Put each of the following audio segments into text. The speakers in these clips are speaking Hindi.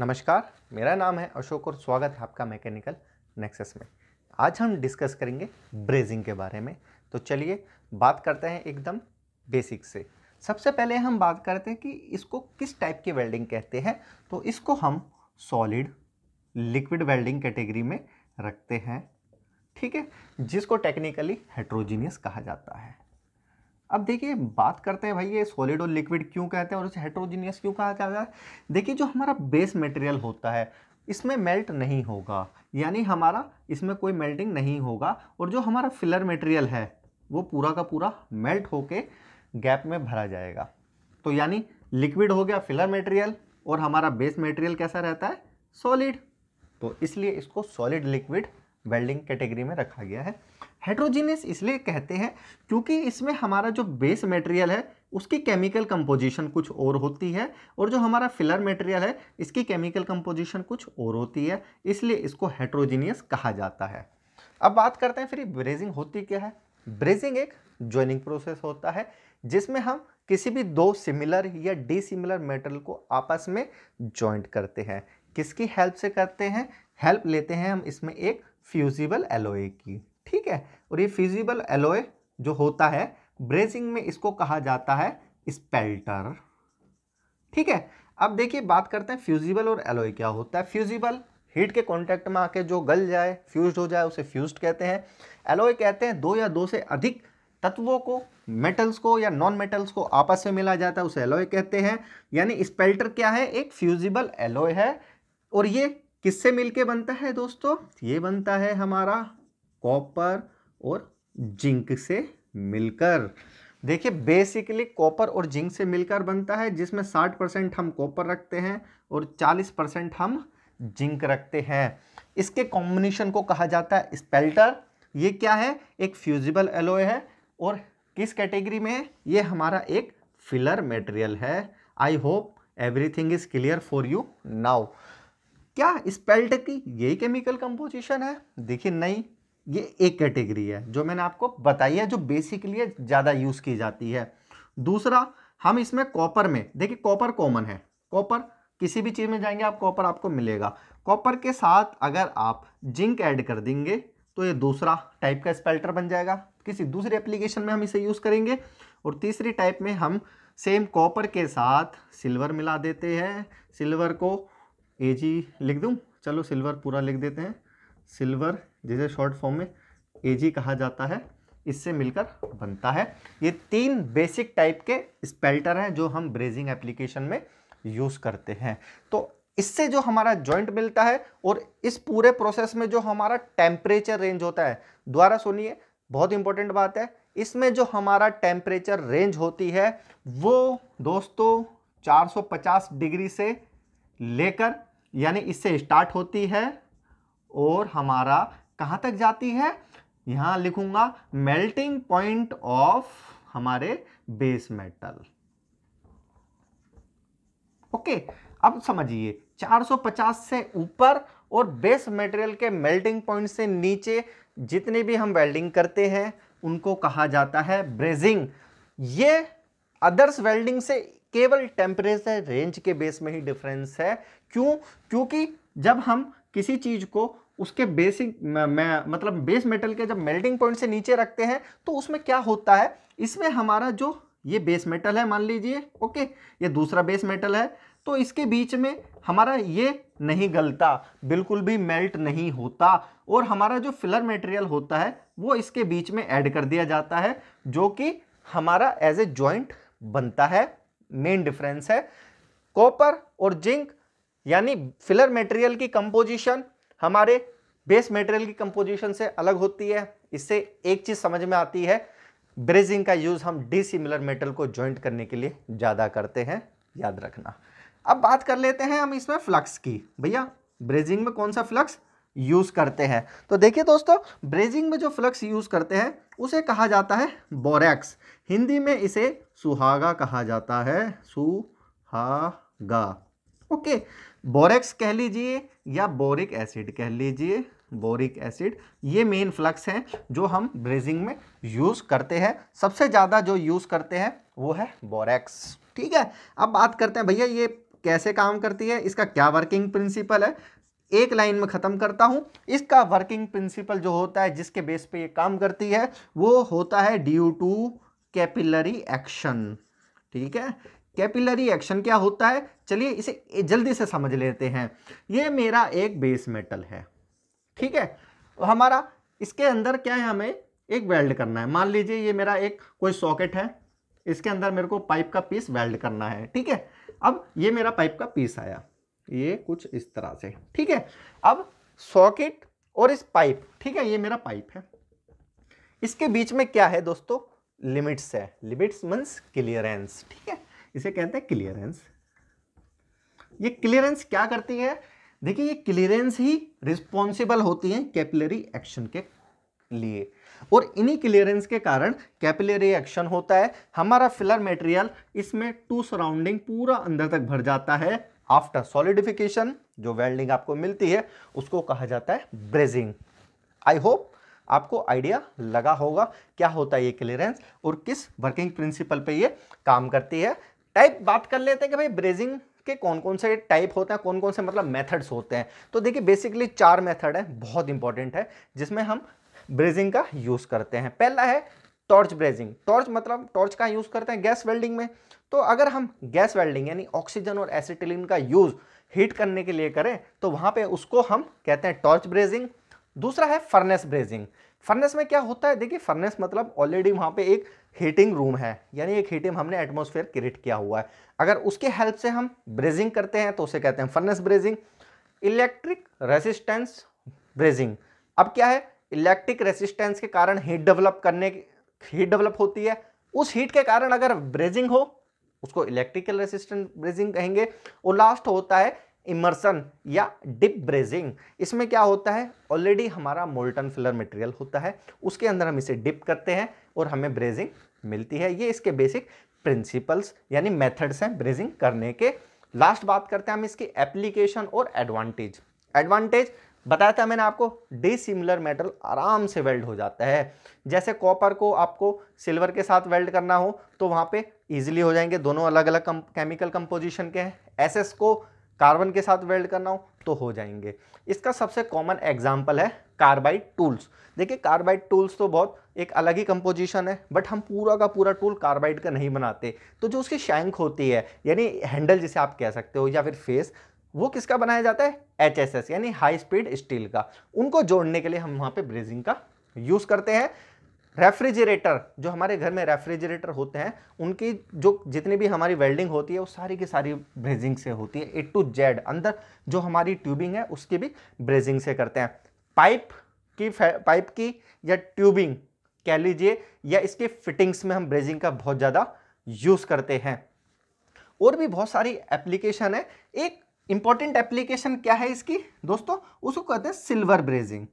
नमस्कार मेरा नाम है अशोक और स्वागत है आपका मैकेनिकल नेक्सस में आज हम डिस्कस करेंगे ब्रेजिंग के बारे में तो चलिए बात करते हैं एकदम बेसिक से सबसे पहले हम बात करते हैं कि इसको किस टाइप की वेल्डिंग कहते हैं तो इसको हम सॉलिड लिक्विड वेल्डिंग कैटेगरी में रखते हैं ठीक है जिसको टेक्निकली हेट्रोजीनियस कहा जाता है अब देखिए बात करते हैं भाई ये सॉलिड और लिक्विड क्यों कहते हैं और उसे हेट्रोजीनियस क्यों कहा जाता है देखिए जो हमारा बेस मटेरियल होता है इसमें मेल्ट नहीं होगा यानी हमारा इसमें कोई मेल्टिंग नहीं होगा और जो हमारा फिलर मटेरियल है वो पूरा का पूरा मेल्ट होके गैप में भरा जाएगा तो यानी लिक्विड हो गया फिलर मटेरियल और हमारा बेस मटेरियल कैसा रहता है सॉलिड तो इसलिए इसको सॉलिड लिक्विड वेल्डिंग कैटेगरी में रखा गया है हेट्रोजीनियस इसलिए कहते हैं क्योंकि इसमें हमारा जो बेस मटेरियल है उसकी केमिकल कंपोजिशन कुछ और होती है और जो हमारा फिलर मटेरियल है इसकी केमिकल कंपोजिशन कुछ और होती है इसलिए इसको हेट्रोजीनियस कहा जाता है अब बात करते हैं फिर ब्रेजिंग होती क्या है ब्रेजिंग एक ज्वाइनिंग प्रोसेस होता है जिसमें हम किसी भी दो सिमिलर या डिसिमिलर मेटल को आपस में ज्वाइंट करते हैं किसकी हेल्प से करते हैं हेल्प लेते हैं हम इसमें एक फ्यूजिबल एलोए की ठीक है और ये फ्यूजिबल एलोए जो होता है ब्रेजिंग में इसको कहा जाता है स्पेल्टर ठीक है अब देखिए बात करते हैं फ्यूजिबल और एलोए क्या होता है फ्यूजिबल हीट के कॉन्टैक्ट में आके जो गल जाए फ्यूज हो जाए उसे फ्यूज कहते हैं एलोए कहते हैं दो या दो से अधिक तत्वों को मेटल्स को या नॉन मेटल्स को आपस में मिला जाता है उसे एलोए कहते हैं यानी स्पेल्टर क्या है एक फ्यूजिबल एलोए है और ये किससे मिलके बनता है दोस्तों ये बनता है हमारा कॉपर और जिंक से मिलकर देखिए बेसिकली कॉपर और जिंक से मिलकर बनता है जिसमें 60 परसेंट हम कॉपर रखते हैं और 40 परसेंट हम जिंक रखते हैं इसके कॉम्बिनेशन को कहा जाता है स्पेल्टर ये क्या है एक फ्यूजिबल एलोए है और किस कैटेगरी में है ये हमारा एक फिलर मटेरियल है I hope everything is clear for you now क्या स्पेल्ट की ये केमिकल कंपोजिशन है देखिए नहीं ये एक कैटेगरी है जो मैंने आपको बताई है जो बेसिकली ज़्यादा यूज़ की जाती है दूसरा हम इसमें कॉपर में देखिए कॉपर कॉमन है कॉपर किसी भी चीज़ में जाएंगे आप कॉपर आपको मिलेगा कॉपर के साथ अगर आप जिंक ऐड कर देंगे तो ये दूसरा टाइप का स्पेल्टर बन जाएगा किसी दूसरे एप्लीकेशन में हम इसे यूज़ करेंगे और तीसरी टाइप में हम सेम कॉपर के साथ सिल्वर मिला देते हैं सिल्वर को ए जी लिख दूँ चलो सिल्वर पूरा लिख देते हैं सिल्वर जिसे शॉर्ट फॉर्म में ए जी कहा जाता है इससे मिलकर बनता है ये तीन बेसिक टाइप के स्पेल्टर हैं जो हम ब्रेजिंग एप्लीकेशन में यूज़ करते हैं तो इससे जो हमारा जॉइंट मिलता है और इस पूरे प्रोसेस में जो हमारा टेम्परेचर रेंज होता है दोबारा सुनिए बहुत इंपॉर्टेंट बात है इसमें जो हमारा टेम्परेचर रेंज होती है वो दोस्तों 450 डिग्री से लेकर यानी इससे स्टार्ट होती है और हमारा कहाँ तक जाती है यहाँ लिखूंगा मेल्टिंग पॉइंट ऑफ हमारे बेस मेटल ओके अब समझिए 450 से ऊपर और बेस मटेरियल के मेल्टिंग पॉइंट से नीचे जितने भी हम वेल्डिंग करते हैं उनको कहा जाता है ब्रेजिंग ये अदर्स वेल्डिंग से केवल टेम्परेचर रेंज के बेस में ही डिफरेंस है क्यों क्योंकि जब हम किसी चीज़ को उसके बेसिक मतलब बेस मेटल के जब मेल्टिंग पॉइंट से नीचे रखते हैं तो उसमें क्या होता है इसमें हमारा जो ये बेस मेटल है मान लीजिए ओके ये दूसरा बेस मेटल है तो इसके बीच में हमारा ये नहीं गलता बिल्कुल भी मेल्ट नहीं होता और हमारा जो फिलर मटेरियल होता है वो इसके बीच में ऐड कर दिया जाता है जो कि हमारा एज ए जॉइंट बनता है मेन डिफरेंस है कॉपर और जिंक यानी फिलर मटेरियल की कंपोजिशन हमारे बेस मटेरियल की कंपोजिशन से अलग होती है इससे एक चीज़ समझ में आती है ब्रेजिंग का यूज़ हम डिसिमिलर मेटल को ज्वाइंट करने के लिए ज़्यादा करते हैं याद रखना अब बात कर लेते हैं हम इसमें फ्लक्स की भैया ब्रेजिंग में कौन सा फ्लक्स यूज़ करते हैं तो देखिए दोस्तों ब्रेजिंग में जो फ्लक्स यूज़ करते हैं उसे कहा जाता है बोरैक्स हिंदी में इसे सुहागा कहा जाता है सुहागा ओके बोरेक्स कह लीजिए या बोरिक एसिड कह लीजिए बोरिक एसिड ये मेन फ्लक्स हैं जो हम ब्रेजिंग में यूज़ करते हैं सबसे ज़्यादा जो यूज़ करते हैं वो है बोरेक्स ठीक है अब बात करते हैं भैया ये कैसे काम करती है इसका क्या वर्किंग प्रिंसिपल है एक लाइन में ख़त्म करता हूँ इसका वर्किंग प्रिंसिपल जो होता है जिसके बेस पे ये काम करती है वो होता है ड्यू टू कैपिलरी एक्शन ठीक है कैपिलरी एक्शन क्या होता है चलिए इसे जल्दी से समझ लेते हैं ये मेरा एक बेस मेटल है ठीक है हमारा इसके अंदर क्या है हमें एक वेल्ड करना है मान लीजिए ये मेरा एक कोई सॉकेट है इसके अंदर मेरे को पाइप का पीस वेल्ड करना है ठीक है अब ये मेरा पाइप का पीस आया ये कुछ इस तरह से ठीक है अब सॉकेट और इस पाइप ठीक है ये मेरा पाइप है इसके बीच में क्या है दोस्तों लिमिट्स है लिमिट्स मीन्स क्लियरेंस ठीक है इसे कहते हैं क्लियरेंस ये क्लियरेंस क्या करती है देखिए ये क्लियरेंस ही रिस्पॉन्सिबल होती है कैपिलरी एक्शन के लिए और इन्हीं क्लियरेंस के कारण कैपिलरी एक्शन होता है हमारा फिलर मटेरियल इसमें टू सराउंडिंग पूरा अंदर तक भर जाता है आफ्टर सॉलिडिफिकेशन जो वेल्डिंग आपको मिलती है उसको कहा जाता है ब्रेजिंग आई होप आपको आइडिया लगा होगा क्या होता है ये क्लियरेंस और किस वर्किंग प्रिंसिपल पे ये काम करती है टाइप बात कर लेते हैं कि भाई ब्रेजिंग के कौन कौन से टाइप होते हैं कौन कौन से मतलब मेथड्स होते हैं तो देखिए बेसिकली चार मेथड है बहुत इंपॉर्टेंट है जिसमें हम ब्रेजिंग का यूज़ करते हैं पहला है टॉर्च ब्रेजिंग टॉर्च मतलब टॉर्च का यूज़ करते हैं गैस वेल्डिंग में तो अगर हम गैस वेल्डिंग यानी ऑक्सीजन और एसिटिलिन का यूज़ हीट करने के लिए करें तो वहाँ पे उसको हम कहते हैं टॉर्च ब्रेजिंग दूसरा है फर्नेस ब्रेजिंग फर्नेस में क्या होता है देखिए फर्नेस मतलब ऑलरेडी वहाँ पे एक हीटिंग रूम है यानी एक हीटिंग हमने एटमोसफेयर क्रिएट किया हुआ है अगर उसके हेल्प से हम ब्रेजिंग करते हैं तो उसे कहते हैं furnace brazing electric resistance brazing अब क्या है इलेक्ट्रिक रेजिस्टेंस के कारण हीट डेवलप करने हीट डेवलप होती है उस हीट के कारण अगर ब्रेजिंग हो उसको इलेक्ट्रिकल रेसिस्टेंट ब्रेजिंग कहेंगे और लास्ट होता है इमर्सन या डिप ब्रेजिंग इसमें क्या होता है ऑलरेडी हमारा मोल्टन फिलर मटेरियल होता है उसके अंदर हम इसे डिप करते हैं और हमें ब्रेजिंग मिलती है ये इसके बेसिक प्रिंसिपल्स यानी मेथड्स हैं ब्रेजिंग करने के लास्ट बात करते हैं हम इसकी एप्लीकेशन और एडवांटेज एडवांटेज बताया था मैंने आपको डिसिमिलर मेटल आराम से वेल्ड हो जाता है जैसे कॉपर को आपको सिल्वर के साथ वेल्ड करना हो तो वहाँ पे इजीली हो जाएंगे दोनों अलग अलग कम, केमिकल कंपोजिशन के हैं एसएस को कार्बन के साथ वेल्ड करना हो तो हो जाएंगे इसका सबसे कॉमन एग्जाम्पल है कार्बाइड टूल्स देखिए कार्बाइड टूल्स तो बहुत एक अलग ही कंपोजिशन है बट हम पूरा का पूरा टूल कार्बाइड का नहीं बनाते तो जो उसकी शैंक होती है यानी हैंडल जिसे आप कह सकते हो या फिर फेस वो किसका बनाया जाता है एच एस एस यानी हाई स्पीड स्टील का उनको जोड़ने के लिए हम वहाँ पर ब्रेजिंग का यूज़ करते हैं रेफ्रिजरेटर जो हमारे घर में रेफ्रिजरेटर होते हैं उनकी जो जितनी भी हमारी वेल्डिंग होती है वो सारी की सारी ब्रेजिंग से होती है ए टू जेड अंदर जो हमारी ट्यूबिंग है उसकी भी ब्रेजिंग से करते हैं पाइप की पाइप की या ट्यूबिंग कह लीजिए या इसके फिटिंग्स में हम ब्रेजिंग का बहुत ज़्यादा यूज़ करते हैं और भी बहुत सारी एप्लीकेशन है एक इंपॉर्टेंट एप्लीकेशन क्या है इसकी दोस्तों उसको कहते हैं सिल्वर ब्रेजिंग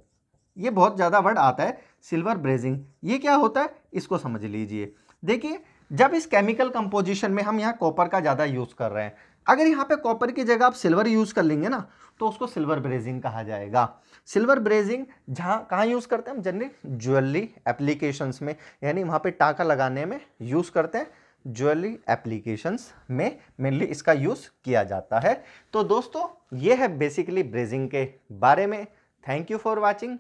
ये बहुत ज़्यादा वर्ड आता है सिल्वर ब्रेजिंग ये क्या होता है इसको समझ लीजिए देखिए जब इस केमिकल कंपोजिशन में हम यहाँ कॉपर का ज़्यादा यूज़ कर रहे हैं अगर यहाँ पे कॉपर की जगह आप सिल्वर यूज़ कर लेंगे ना तो उसको सिल्वर ब्रेजिंग कहा जाएगा सिल्वर ब्रेजिंग जहाँ कहाँ यूज़ करते हैं हम जनरली ज्वेलरी एप्लीकेशंस में यानी वहाँ पे टाका लगाने में यूज़ करते हैं ज्वेलरी एप्लीकेशंस में मेनली इसका यूज़ किया जाता है तो दोस्तों ये है बेसिकली ब्रेजिंग के बारे में थैंक यू फॉर वॉचिंग